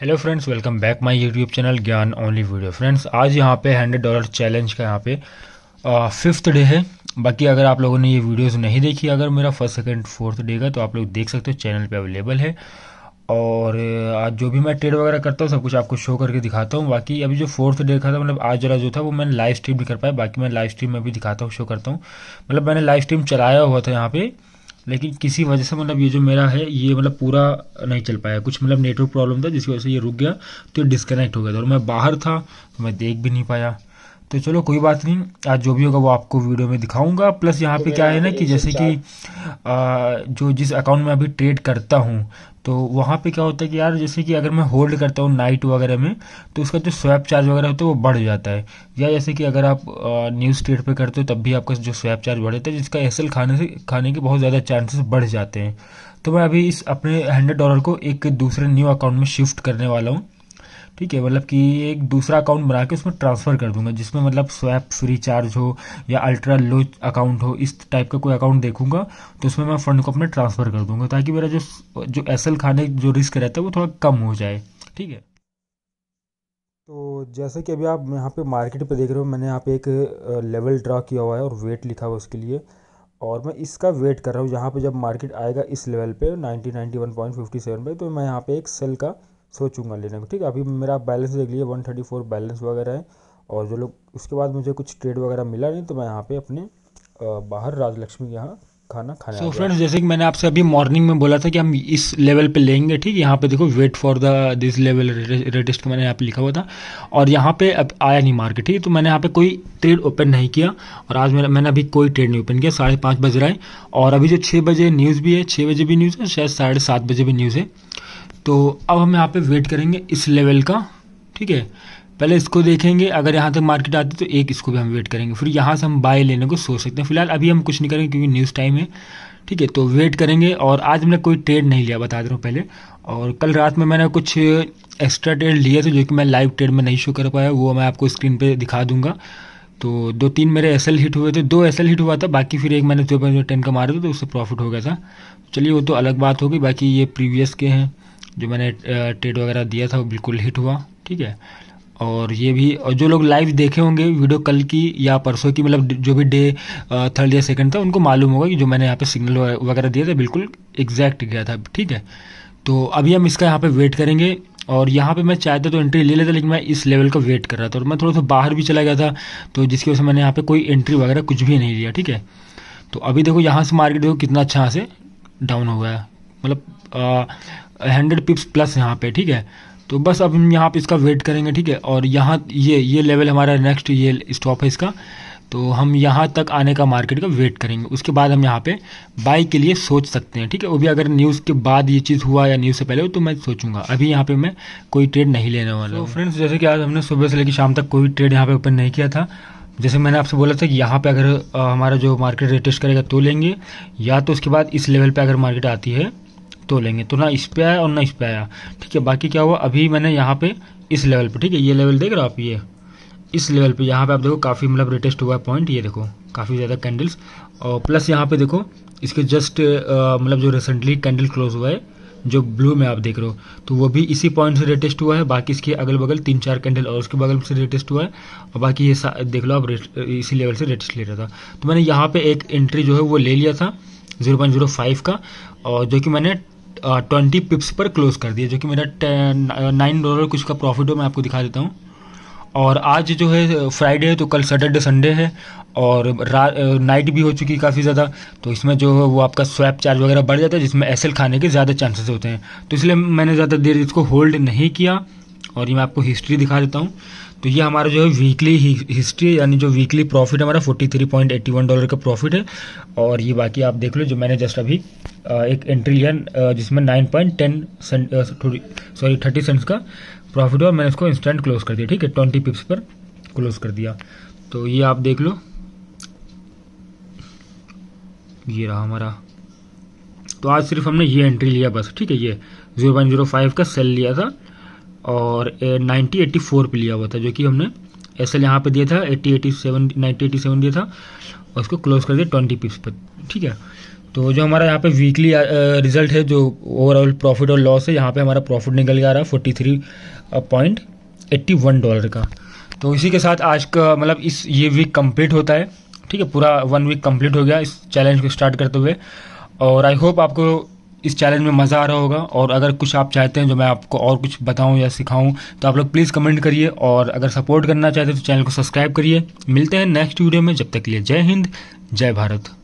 hello friends welcome back my YouTube channel ज्ञान only video friends आज यहाँ पे हंड्रेड डॉलर चैलेंज का यहाँ पे फिफ्थ डे है बाकी अगर आप लोगों ने ये वीडियोस नहीं देखी अगर मेरा फर्स्ट सेकंड फोर्थ डे का तो आप लोग देख सकते हो चैनल पे अवेलेबल है और आज जो भी मैं ट्रेड वगैरह करता हूँ सब कुछ आपको शो करके दिखाता हूँ बाकी अभी जो फोर्थ डे का था मतलब आज जरा जो था वो मैंने लाइव स्ट्रीम भी कर पाया बाकी मैं लाइव स्ट्रीम में भी दिखाता हूँ शो करता हूँ मतलब मैंने लाइव स्ट्रीम चलाया हुआ था यहाँ पर लेकिन किसी वजह से मतलब ये जो मेरा है ये मतलब पूरा नहीं चल पाया कुछ मतलब नेटवर्क प्रॉब्लम था जिसकी वजह से ये रुक गया तो ये डिस्कनेक्ट हो गया था और मैं बाहर था तो मैं देख भी नहीं पाया तो चलो कोई बात नहीं आज जो भी होगा वो आपको वीडियो में दिखाऊंगा प्लस यहाँ तो पे क्या है ना कि जैसे कि जो जिस अकाउंट में अभी ट्रेड करता हूँ तो वहाँ पे क्या होता है कि यार जैसे कि अगर मैं होल्ड करता हूँ नाइट वगैरह में तो उसका जो स्वैप चार्ज वगैरह होता है वो बढ़ जाता है या जैसे कि अगर आप न्यूज़ ट्रेड पर करते हो तब भी आपका जो स्वैप चार्ज बढ़ जाता है जिसका एस खाने से खाने के बहुत ज़्यादा चांसेस बढ़ जाते हैं तो मैं अभी इस अपने हंड्रेड डॉलर को एक दूसरे न्यू अकाउंट में शिफ्ट करने वाला हूँ ठीक है मतलब कि एक दूसरा अकाउंट बना के उसमें ट्रांसफ़र कर दूंगा जिसमें मतलब स्वैप फ्री चार्ज हो या अल्ट्रा लो अकाउंट हो इस टाइप का कोई अकाउंट देखूंगा तो उसमें मैं फ़ंड को अपने ट्रांसफ़र कर दूंगा ताकि मेरा जो जो एस खाने जो रिस्क रहता है वो थोड़ा कम हो जाए ठीक है तो जैसे कि अभी आप यहाँ पे मार्केट पे देख रहे हो मैंने यहाँ पे एक लेवल ड्रा किया हुआ है और वेट लिखा हुआ उसके लिए और मैं इसका वेट कर रहा हूँ यहाँ पे जब मार्केट आएगा इस लेवल पे ninety one point fifty seven पे तो मैं यहाँ पे एक सेल का सोचूंगा लेने को ठीक है अभी मेरा बैलेंस देख लीजिए वन थर्टी फोर बैलेंस वगैरह है और जो लोग उसके बाद मुझे कुछ ट्रेड वगैरह मिला नहीं तो मैं यहाँ पे अपने बाहर राजलक्ष्मी के यहाँ खाना खाया सो फ्रेंड्स जैसे कि मैंने आपसे अभी मॉर्निंग में बोला था कि हम इस लेवल पे लेंगे ठीक है यहाँ पे देखो wait for the this level retest मैंने यहाँ पे लिखा हुआ था और यहाँ पे अब आया नहीं मार्केट ठीक तो मैंने यहाँ पे कोई ट्रेड ओपन नहीं किया और आज मेरा मैंने अभी कोई ट्रेड नहीं ओपन किया साढ़े पाँच बज रहा है और अभी जो छः बजे न्यूज़ भी है छः बजे भी न्यूज़ है शायद साढ़े सात बजे भी न्यूज़ है तो अब हम यहाँ पे वेट करेंगे इस लेवल का ठीक है पहले इसको देखेंगे अगर यहाँ तक मार्केट आती तो एक इसको भी हम वेट करेंगे फिर यहाँ से हम बाय लेने को सोच सकते हैं फिलहाल अभी हम कुछ नहीं करेंगे क्योंकि न्यूज़ टाइम है ठीक है तो वेट करेंगे और आज हमने कोई ट्रेड नहीं लिया बता दे रहा हूँ पहले और कल रात में मैंने कुछ एक्स्ट्रा ट्रेड लिए थे जो कि मैं लाइव ट्रेड में नहीं शो कर पाया वो मैं आपको स्क्रीन पर दिखा दूंगा तो दो तीन मेरे एस हिट हुए थे दो एस हिट हुआ था बाकी फिर एक मैंने जो पॉइंट टेन का मारा था तो उससे प्रॉफिट हो गया था चलिए वो तो अलग बात होगी बाकी ये प्रीवियस के हैं जो मैंने टेट वगैरह दिया था वो बिल्कुल हिट हुआ ठीक है और ये भी और जो लोग लाइव देखे होंगे वीडियो कल की या परसों की मतलब जो भी डे थर्ड या सेकंड था उनको मालूम होगा कि जो मैंने यहाँ पे सिग्नल वगैरह दिया था बिल्कुल एग्जैक्ट गया था ठीक है तो अभी हम इसका यहाँ पे वेट करेंगे और यहाँ पे मैं चाहता तो एंट्री ले लेता लेकिन मैं इस लेवल का वेट कर रहा था और मैं थोड़ा सा बाहर भी चला गया था तो जिसकी वजह से मैंने यहाँ पर कोई एंट्री वगैरह कुछ भी नहीं लिया ठीक है तो अभी देखो यहाँ से मार्केट देखो कितना अच्छा यहाँ से डाउन हो गया मतलब हंड्रेड पिप्स प्लस यहाँ पे ठीक है तो बस अब हम यहाँ पे इसका वेट करेंगे ठीक है और यहाँ ये ये लेवल हमारा नेक्स्ट ये स्टॉप है इसका तो हम यहाँ तक आने का मार्केट का वेट करेंगे उसके बाद हम यहाँ पे बाई के लिए सोच सकते हैं ठीक है वो भी अगर न्यूज़ के बाद ये चीज़ हुआ या न्यूज़ से पहले हो तो मैं सोचूंगा अभी यहाँ पे मैं कोई ट्रेड नहीं लेने वाला हूँ फ्रेंड्स जैसे कि आज हमने सुबह से लेकर शाम तक कोई ट्रेड यहाँ पे ओपन नहीं किया था जैसे मैंने आपसे बोला था कि यहाँ पर अगर हमारा जो मार्केट रेटेस्ट करेगा तो लेंगे या तो उसके बाद इस लेवल पर अगर मार्केट आती है तो लेंगे तो ना इस पे आया और ना इस पे आया ठीक है बाकी क्या हुआ अभी मैंने यहाँ पे इस लेवल पे ठीक है ये लेवल देख रहे हो आप ये इस लेवल पे यहाँ पे आप देखो काफ़ी मतलब रेटेस्ट हुआ है पॉइंट ये देखो काफ़ी ज़्यादा कैंडल्स और प्लस यहाँ पे देखो इसके जस्ट मतलब जो रिसेंटली कैंडल क्लोज हुआ है जो ब्लू में आप देख रहे हो तो वो भी इसी पॉइंट से रेटेस्ट हुआ है बाकी इसके अगल बगल तीन चार कैंडल और उसके बगल से रेटेस्ट हुआ है और बाकी ये देख लो आप इसी लेवल से रेटेस्ट ले रहा था तो मैंने यहाँ पे एक एंट्री जो है वो ले लिया था 0.05 का और जो कि मैंने ट्वेंटी पिप्स पर क्लोज कर दिया जो कि मेरा नाइन डॉलर कुछ का प्रॉफिट हो मैं आपको दिखा देता हूँ और आज जो है फ्राइडे है तो कल सैटरडे संडे है और नाइट भी हो चुकी है काफ़ी ज़्यादा तो इसमें जो है वो आपका स्वैप चार्ज वगैरह बढ़ जाता है जिसमें एस खाने के ज़्यादा चांसेस होते हैं तो इसलिए मैंने ज़्यादा देर इसको होल्ड नहीं किया और ये मैं आपको हिस्ट्री दिखा देता हूँ तो ये हमारा जो है वीकली हिस्ट्री यानी जो वीकली प्रॉफिट हमारा 43.81 डॉलर का प्रॉफिट है और ये बाकी आप देख लो जो मैंने जस्ट अभी एक एंट्री लिया जिसमें 9.10 सेंट सॉरी थर्टी सेंट्स का प्रॉफिट और मैंने इसको इंस्टेंट क्लोज कर दिया ठीक है ट्वेंटी पिप्स पर क्लोज कर दिया तो ये आप देख लो ये रहा हमारा तो आज सिर्फ हमने ये एंट्री लिया बस ठीक है ये जीरो पॉइंट जीरो फाइव का सेल लिया था और नाइनटीन एट्टी फोर पर लिया हुआ था जो कि हमने एस एल यहाँ पर दिया था eighty eighty seven ninety eighty seven दिया था और उसको क्लोज कर दिया ट्वेंटी पिप्स पर ठीक है तो जो हमारा यहाँ पे वीकली रिजल्ट है जो ओवरऑल प्रॉफिट और लॉस है यहाँ पे हमारा प्रॉफिट निकल गया रहा है forty three point eighty one dollar का तो इसी के साथ आज का मतलब इस ये वीक कंप्लीट होता है ठीक है पूरा वन वीक कंप्लीट हो गया इस चैलेंज को स्टार्ट करते हुए और आई होप आपको इस चैलेंज में मज़ा आ रहा होगा और अगर कुछ आप चाहते हैं जो मैं आपको और कुछ बताऊं या सिखाऊं तो आप लोग प्लीज़ कमेंट करिए और अगर सपोर्ट करना चाहते हैं तो चैनल को सब्सक्राइब करिए मिलते हैं नेक्स्ट वीडियो में जब तक के लिए जय हिंद जय भारत